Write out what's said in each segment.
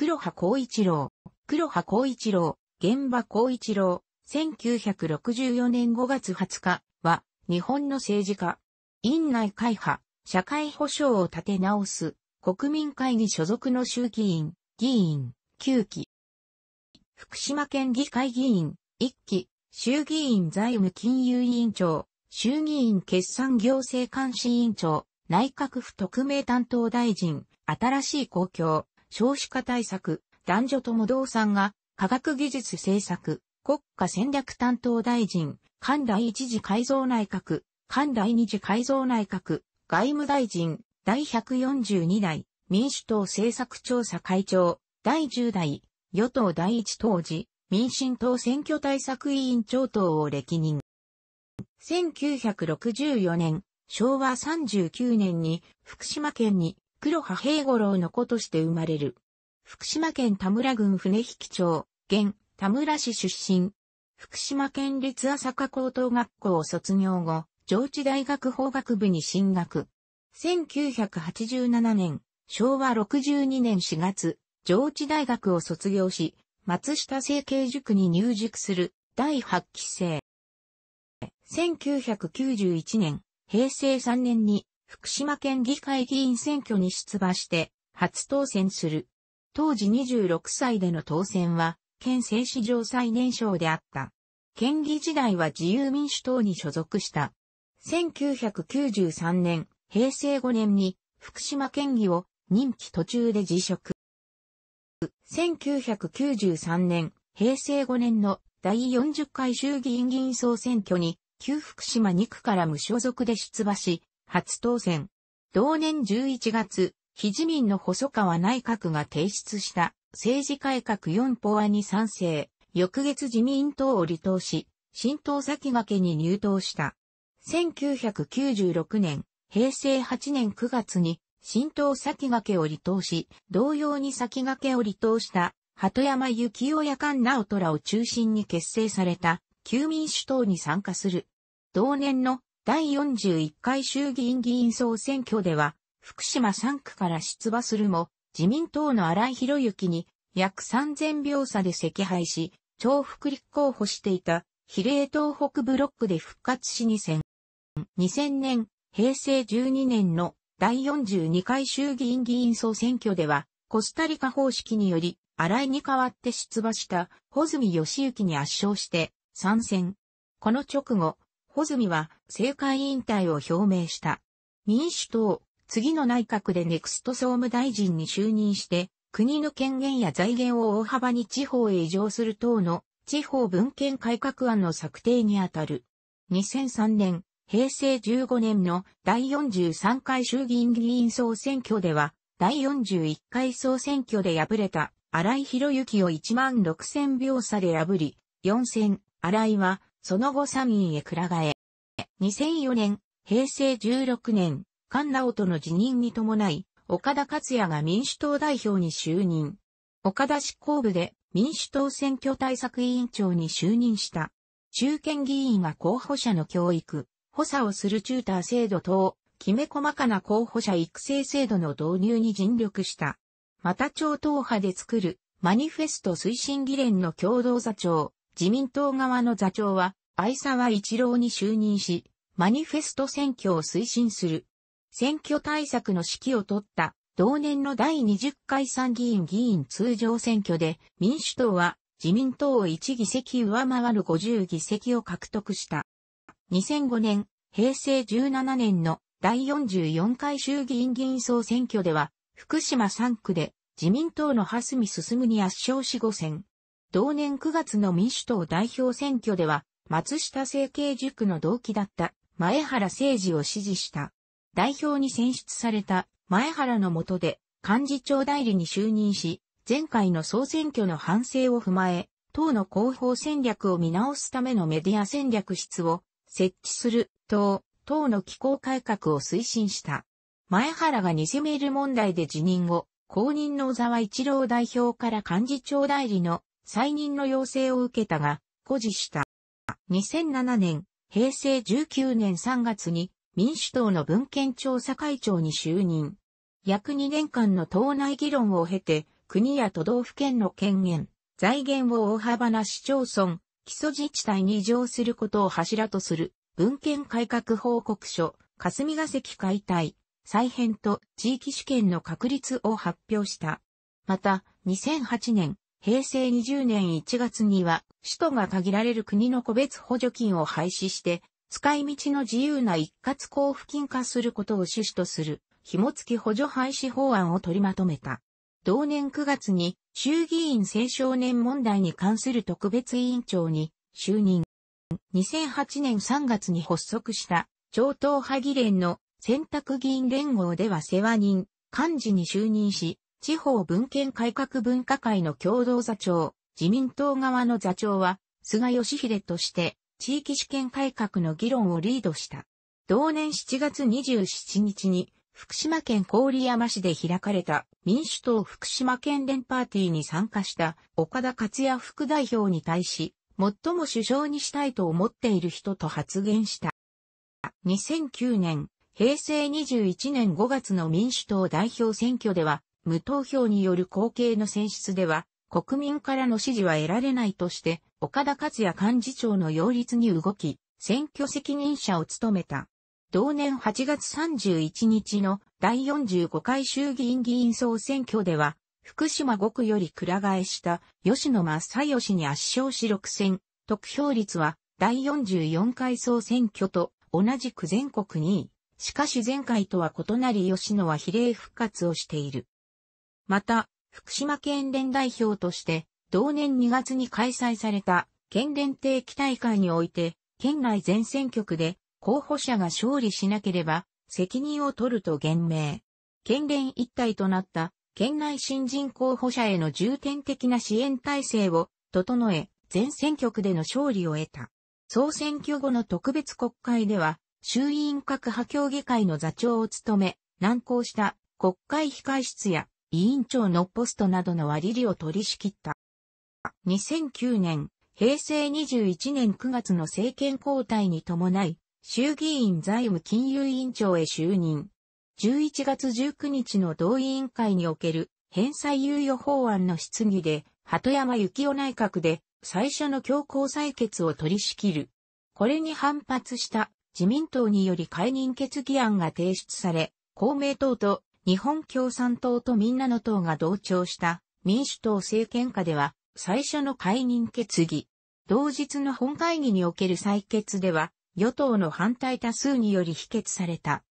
黒羽光一郎、黒羽光一郎、現場光一郎、1964年5月20日は、日本の政治家、院内会派、社会保障を立て直す、国民会議所属の衆議院、議員、9期。福島県議会議員、1期、衆議院財務金融委員長、衆議院決算行政監視委員長、内閣府特命担当大臣、新しい公共、少子化対策、男女とも同さんが、科学技術政策、国家戦略担当大臣、関第一次改造内閣、関第二次改造内閣、外務大臣、第142代、民主党政策調査会長、第10代、与党第1当時、民進党選挙対策委員長等を歴任。1964年、昭和39年に福島県に黒羽平五郎の子として生まれる。福島県田村郡船引町、現、田村市出身。福島県立朝霞高等学校を卒業後、上智大学法学部に進学。1987年、昭和62年4月、上智大学を卒業し、松下政経塾に入塾する第8期生。1991年、平成3年に福島県議会議員選挙に出馬して、初当選する。当時26歳での当選は、県政史上最年少であった。県議時代は自由民主党に所属した。1993年、平成5年に福島県議を任期途中で辞職。1993年、平成5年の第40回衆議院議員総選挙に、旧福島2区から無所属で出馬し、初当選。同年11月、非自民の細川内閣が提出した政治改革4法案に賛成。翌月自民党を離党し、新党先駆けに入党した。1996年、平成8年9月に新党先駆けを離党し、同様に先駆けを離党した鳩山幸雄や菅直虎を中心に結成された、旧民主党に参加する。同年の第41回衆議院議員総選挙では、福島3区から出馬するも、自民党の荒井博之に約3000秒差で惜敗し、重複立候補していた比例東北ブロックで復活し2戦。2000年、平成12年の第42回衆議院議員総選挙では、コスタリカ方式により、荒井に代わって出馬した、穂積義行に圧勝して、参戦。この直後、穂積は政界引退を表明した。民主党、次の内閣でネクスト総務大臣に就任して、国の権限や財源を大幅に地方へ移譲する等の地方文献改革案の策定にあたる。2003年、平成15年の第43回衆議院議員総選挙では、第41回総選挙で敗れた荒井博之を1万6000票差で破り、4選、荒井はその後参院へくら替え。2004年、平成16年、菅直人の辞任に伴い、岡田克也が民主党代表に就任。岡田執行部で民主党選挙対策委員長に就任した。中堅議員が候補者の教育、補佐をするチューター制度等、きめ細かな候補者育成制度の導入に尽力した。また超党派で作るマニフェスト推進議連の共同座長、自民党側の座長は愛沢一郎に就任し、マニフェスト選挙を推進する。選挙対策の指揮を取った同年の第20回参議院議員通常選挙で民主党は自民党を1議席上回る50議席を獲得した。2005年、平成17年の第44回衆議院議員総選挙では福島3区で自民党の蓮見進に圧勝し5選。同年9月の民主党代表選挙では松下政経塾の同期だった前原誠司を支持した。代表に選出された前原の下で幹事長代理に就任し、前回の総選挙の反省を踏まえ、党の広報戦略を見直すためのメディア戦略室を設置する党、党の機構改革を推進した。前原が偽メール問題で辞任後、公認の小沢一郎代表から幹事長代理の再任の要請を受けたが、誇示した。2007年、平成19年3月に民主党の文献調査会長に就任。約2年間の党内議論を経て、国や都道府県の権限、財源を大幅な市町村、基礎自治体に移譲することを柱とする文献改革報告書、霞が関解体、再編と地域主権の確立を発表した。また、2008年、平成20年1月には、首都が限られる国の個別補助金を廃止して、使い道の自由な一括交付金化することを趣旨とする、紐付き補助廃止法案を取りまとめた。同年9月に、衆議院青少年問題に関する特別委員長に就任。2008年3月に発足した、超党派議連の選択議員連合では世話人、幹事に就任し、地方文献改革文化会の共同座長、自民党側の座長は、菅義偉として、地域試験改革の議論をリードした。同年7月27日に、福島県郡山市で開かれた民主党福島県連パーティーに参加した岡田克也副代表に対し、最も首相にしたいと思っている人と発言した。2009年、平成21年5月の民主党代表選挙では、無投票による後継の選出では、国民からの支持は得られないとして、岡田克也幹事長の擁立に動き、選挙責任者を務めた。同年8月31日の第45回衆議院議員総選挙では、福島5区よりくら替えした吉野正義に圧勝し6選、得票率は第44回総選挙と同じく全国2位。しかし前回とは異なり吉野は比例復活をしている。また、福島県連代表として、同年2月に開催された県連定期大会において、県内全選挙区で候補者が勝利しなければ責任を取ると言明。県連一体となった県内新人候補者への重点的な支援体制を整え、全選挙区での勝利を得た。総選挙後の特別国会では、衆院各派協議会の座長を務め、難航した国会控室や委員長のポストなどの割りを取り仕切った。2009年、平成21年9月の政権交代に伴い、衆議院財務金融委員長へ就任。11月19日の同委員会における返済猶予法案の質疑で、鳩山幸夫内閣で最初の強行採決を取り仕切る。これに反発した自民党により解任決議案が提出され、公明党と日本共産党とみんなの党が同調した民主党政権下では最初の解任決議。同日の本会議における採決では与党の反対多数により否決された。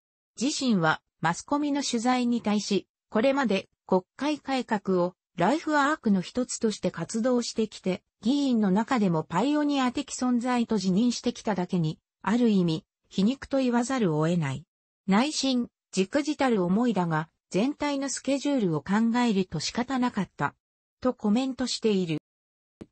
自身はマスコミの取材に対し、これまで国会改革をライフワークの一つとして活動してきて、議員の中でもパイオニア的存在と自認してきただけに、ある意味、皮肉と言わざるを得ない。内心、じくじたる思いだが、全体のスケジュールを考えると仕方なかった。とコメントしている。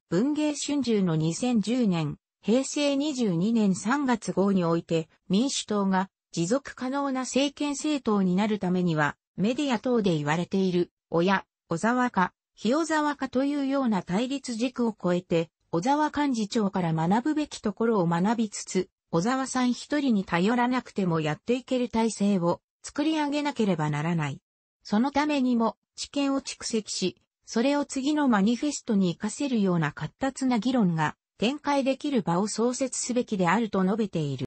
文藝春秋の2010年、平成22年3月号において、民主党が持続可能な政権政党になるためには、メディア等で言われている、親、小沢か、日小沢かというような対立軸を超えて、小沢幹事長から学ぶべきところを学びつつ、小沢さん一人に頼らなくてもやっていける体制を作り上げなければならない。そのためにも知見を蓄積し、それを次のマニフェストに活かせるような活発な議論が展開できる場を創設すべきであると述べている。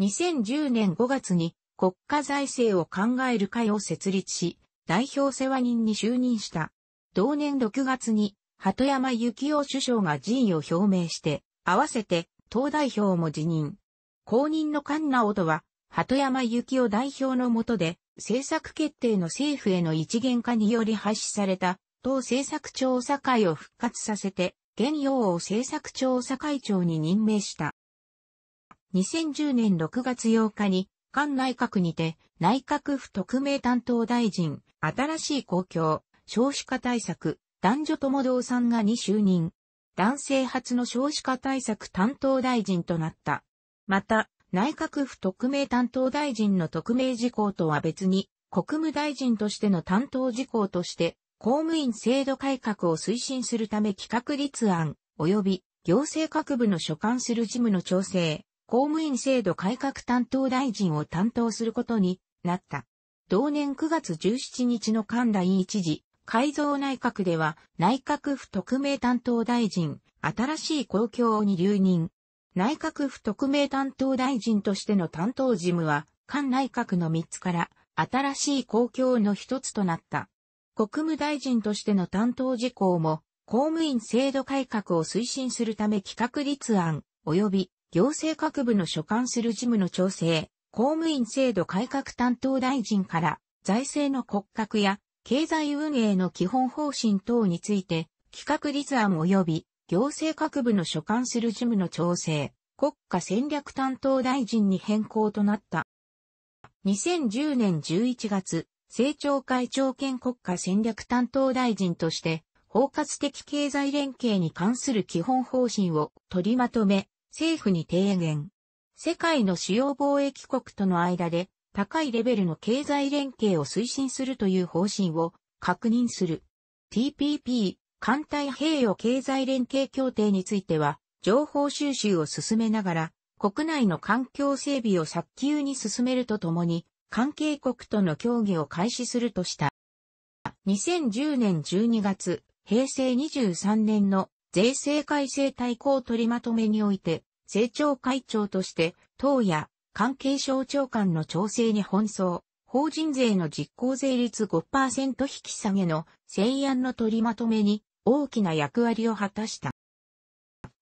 2010年5月に国家財政を考える会を設立し、代表世話人に就任した。同年6月に、鳩山幸夫首相が辞意を表明して、合わせて党代表も辞任。後任の菅直人は鳩山幸夫代表のもとで、政策決定の政府への一元化により廃止された、党政策調査会を復活させて、現用を政策調査会長に任命した。2010年6月8日に、菅内閣にて、内閣府特命担当大臣、新しい公共、少子化対策、男女共同さんが2就任。男性初の少子化対策担当大臣となった。また、内閣府特命担当大臣の特命事項とは別に、国務大臣としての担当事項として、公務員制度改革を推進するため企画立案、及び行政各部の所管する事務の調整、公務員制度改革担当大臣を担当することになった。同年9月17日の委員一事、改造内閣では内閣府特命担当大臣、新しい公共に留任、内閣府特命担当大臣としての担当事務は、官内閣の3つから、新しい公共の一つとなった。国務大臣としての担当事項も、公務員制度改革を推進するため企画立案、及び行政各部の所管する事務の調整、公務員制度改革担当大臣から、財政の骨格や経済運営の基本方針等について、企画立案及び行政各部の所管する事務の調整、国家戦略担当大臣に変更となった。2010年11月、政調会長兼国家戦略担当大臣として、包括的経済連携に関する基本方針を取りまとめ、政府に提言。世界の主要貿易国との間で高いレベルの経済連携を推進するという方針を確認する。TPP 艦隊平与経済連携協定については、情報収集を進めながら、国内の環境整備を早急に進めるとともに、関係国との協議を開始するとした。2010年12月、平成23年の税制改正大綱取りまとめにおいて、政調会長として、党や関係省庁間の調整に奔走、法人税の実効税率5%引き下げの制案の取りまとめに大きな役割を果たした。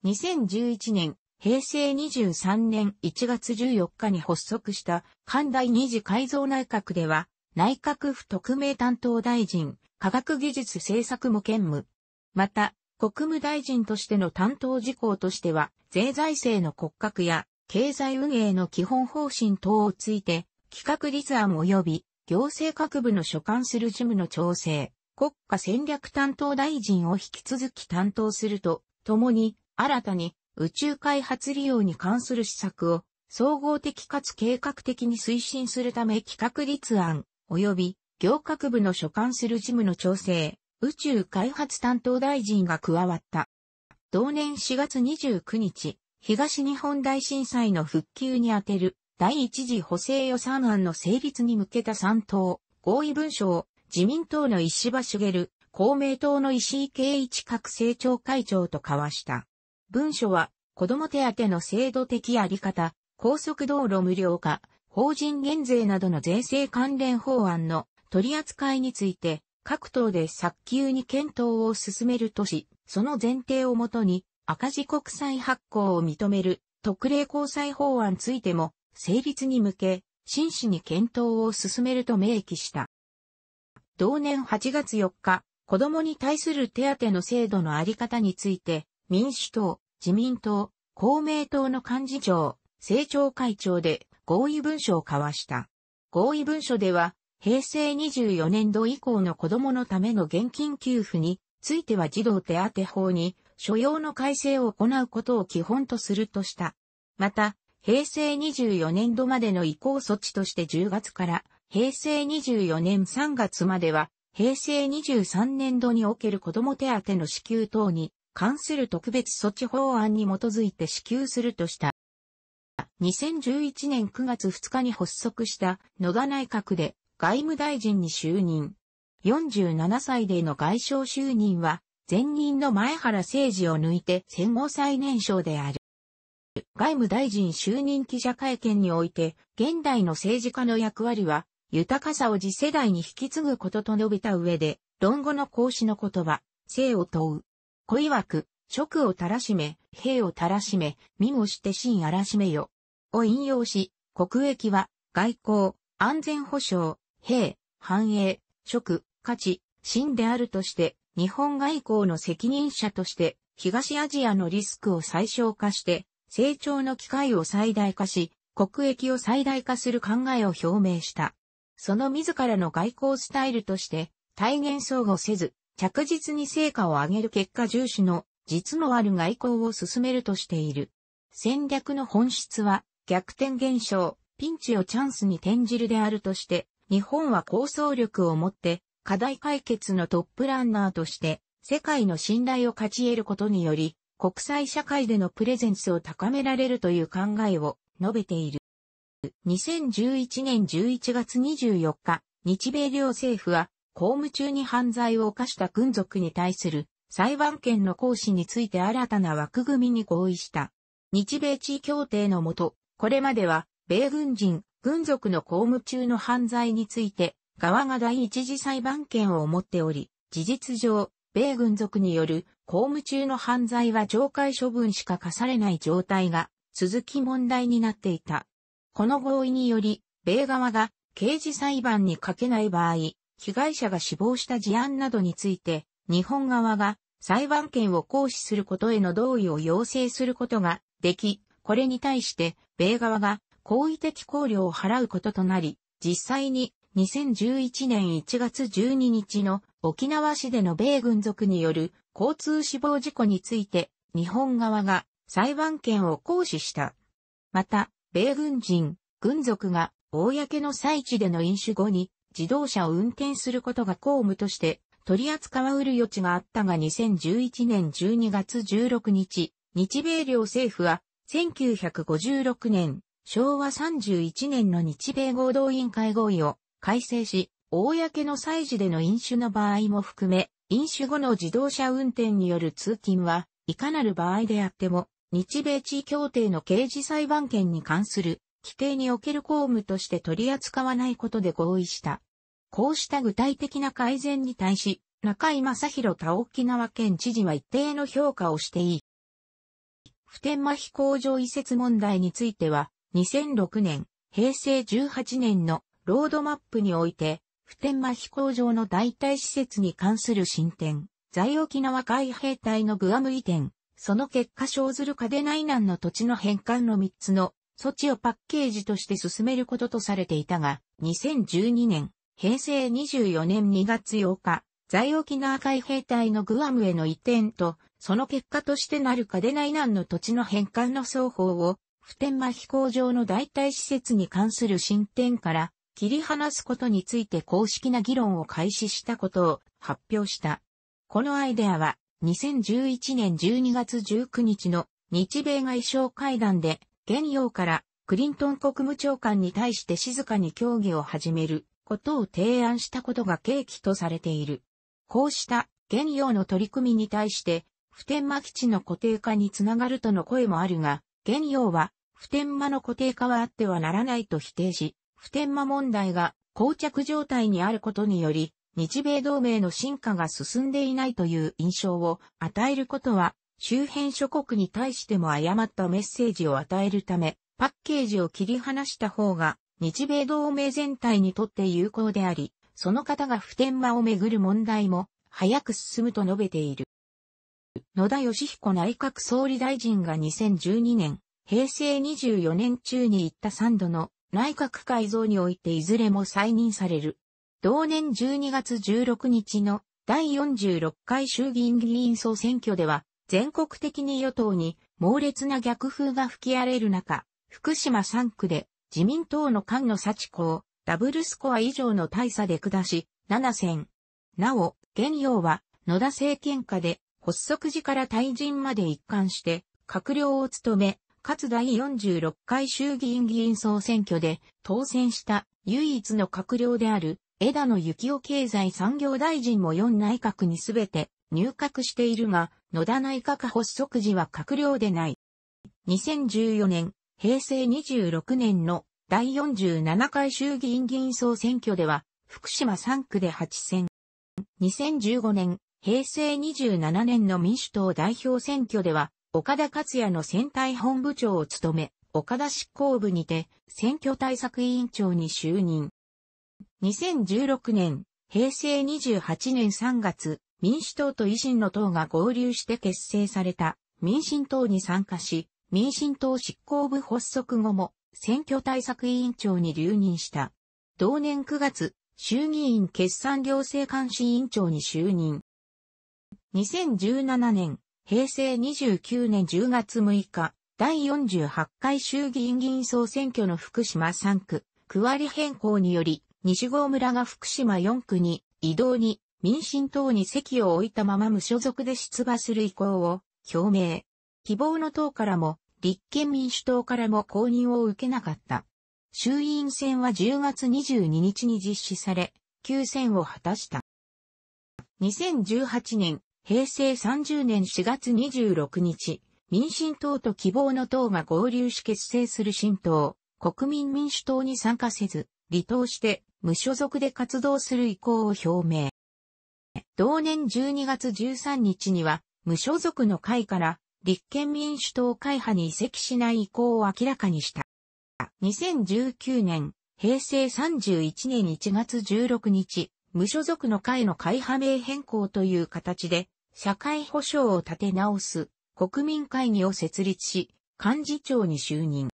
2011年、平成23年1月14日に発足した関大二次改造内閣では、内閣府特命担当大臣、科学技術政策も兼務。また、国務大臣としての担当事項としては、税財政の骨格や経済運営の基本方針等をついて、企画立案及び行政各部の所管する事務の調整、国家戦略担当大臣を引き続き担当すると、ともに、新たに宇宙開発利用に関する施策を、総合的かつ計画的に推進するため企画立案、及び、行革部の所管する事務の調整、宇宙開発担当大臣が加わった。同年4月29日、東日本大震災の復旧にあてる第一次補正予算案の成立に向けた3党合意文書を自民党の石破茂、公明党の石井啓一各政調会長と交わした。文書は、子供手当の制度的あり方、高速道路無料化、法人減税などの税制関連法案の取り扱いについて、各党で早急に検討を進めるとし、その前提をもとに赤字国債発行を認める特例交際法案についても成立に向け、真摯に検討を進めると明記した。同年8月4日、子供に対する手当の制度のあり方について、民主党、自民党、公明党の幹事長、政調会長で合意文書を交わした。合意文書では、平成24年度以降の子供のための現金給付については児童手当法に所要の改正を行うことを基本とするとした。また、平成24年度までの移行措置として10月から平成24年3月までは、平成23年度における子供手当の支給等に関する特別措置法案に基づいて支給するとした。2011年9月2日に発足した野田内閣で外務大臣に就任。47歳での外相就任は、前任の前原誠二を抜いて戦後最年少である。外務大臣就任記者会見において、現代の政治家の役割は、豊かさを次世代に引き継ぐことと述べた上で、論語の孔子の言葉、生を問う。子曰く、職をたらしめ、兵をたらしめ、身もして真あらしめよ。を引用し、国益は、外交、安全保障、兵、繁栄、職、価値、真であるとして、日本外交の責任者として、東アジアのリスクを最小化して、成長の機会を最大化し、国益を最大化する考えを表明した。その自らの外交スタイルとして大言相互せず、着実に成果を上げる結果重視の実のある外交を進めるとしている。戦略の本質は逆転現象、ピンチをチャンスに転じるであるとして、日本は構想力を持って課題解決のトップランナーとして世界の信頼を勝ち得ることにより国際社会でのプレゼンスを高められるという考えを述べている。2011年11月24日、日米両政府は、公務中に犯罪を犯した軍属に対する裁判権の行使について新たな枠組みに合意した。日米地位協定のもと、これまでは、米軍人、軍属の公務中の犯罪について、側が第一次裁判権を持っており、事実上、米軍属による公務中の犯罪は懲戒処分しか課されない状態が続き問題になっていた。この合意により、米側が刑事裁判にかけない場合、被害者が死亡した事案などについて、日本側が裁判権を行使することへの同意を要請することができ、これに対して、米側が好意的考慮を払うこととなり、実際に2011年1月12日の沖縄市での米軍属による交通死亡事故について、日本側が裁判権を行使した。また、米軍人、軍属が、公の祭地での飲酒後に、自動車を運転することが公務として、取り扱わうる余地があったが2011年12月16日、日米両政府は、1956年、昭和31年の日米合同委員会合意を改正し、公の祭事での飲酒の場合も含め、飲酒後の自動車運転による通勤は、いかなる場合であっても、日米地位協定の刑事裁判権に関する規定における公務として取り扱わないことで合意した。こうした具体的な改善に対し、中井正宏他沖縄県知事は一定の評価をしていい。普天間飛行場移設問題については、2006年、平成18年のロードマップにおいて、普天間飛行場の代替施設に関する進展、在沖縄海兵隊のグアム移転、その結果生ずるカデナイナンの土地の返還の3つの措置をパッケージとして進めることとされていたが、2012年、平成24年2月8日、在沖縄海兵隊のグアムへの移転と、その結果としてなるカデナイナンの土地の返還の双方を、普天間飛行場の代替施設に関する進展から、切り離すことについて公式な議論を開始したことを発表した。このアイデアは、2011年12月19日の日米外相会談で、現要からクリントン国務長官に対して静かに協議を始めることを提案したことが契機とされている。こうした現要の取り組みに対して、普天間基地の固定化につながるとの声もあるが、現要は普天間の固定化はあってはならないと否定し、普天間問題が膠着状態にあることにより、日米同盟の進化が進んでいないという印象を与えることは、周辺諸国に対しても誤ったメッセージを与えるため、パッケージを切り離した方が、日米同盟全体にとって有効であり、その方が普天間をめぐる問題も、早く進むと述べている。野田義彦内閣総理大臣が2012年、平成24年中に行った3度の内閣改造においていずれも再任される。同年12月16日の第46回衆議院議員総選挙では、全国的に与党に猛烈な逆風が吹き荒れる中、福島3区で自民党の菅野幸子をダブルスコア以上の大差で下し、7選。なお、現要は野田政権下で発足時から退陣まで一貫して閣僚を務め、かつ第46回衆議院議員総選挙で当選した唯一の閣僚である枝野幸男経済産業大臣も4内閣にすべて入閣しているが、野田内閣発足時は閣僚でない。2014年、平成26年の第47回衆議院議員総選挙では、福島3区で8選。2015年、平成27年の民主党代表選挙では、岡田克也の選対本部長を務め、岡田執行部にて選挙対策委員長に就任。2016年、平成28年3月、民主党と維新の党が合流して結成された民進党に参加し、民進党執行部発足後も選挙対策委員長に留任した。同年9月、衆議院決算行政監視委員長に就任。2017年、平成29年10月6日、第48回衆議院議員総選挙の福島3区、区割り変更により、西郷村が福島4区に移動に民進党に席を置いたまま無所属で出馬する意向を表明。希望の党からも立憲民主党からも公認を受けなかった。衆院選は10月22日に実施され、9戦を果たした。2018年、平成30年4月26日、民進党と希望の党が合流し結成する新党、国民民主党に参加せず、離党して無所属で活動する意向を表明。同年12月13日には、無所属の会から立憲民主党会派に移籍しない意向を明らかにした。2019年、平成31年1月16日、無所属の会の会派名変更という形で、社会保障を立て直す国民会議を設立し、幹事長に就任。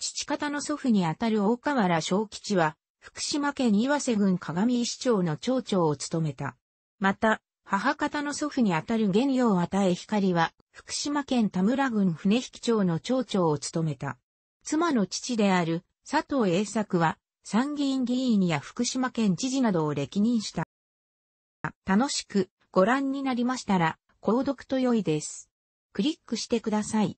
父方の祖父にあたる大河原小吉は、福島県岩瀬郡鏡石町の町長を務めた。また、母方の祖父にあたる玄陽与え光は、福島県田村郡船引町の町長を務めた。妻の父である佐藤栄作は、参議院議員や福島県知事などを歴任した。楽しくご覧になりましたら、購読と良いです。クリックしてください。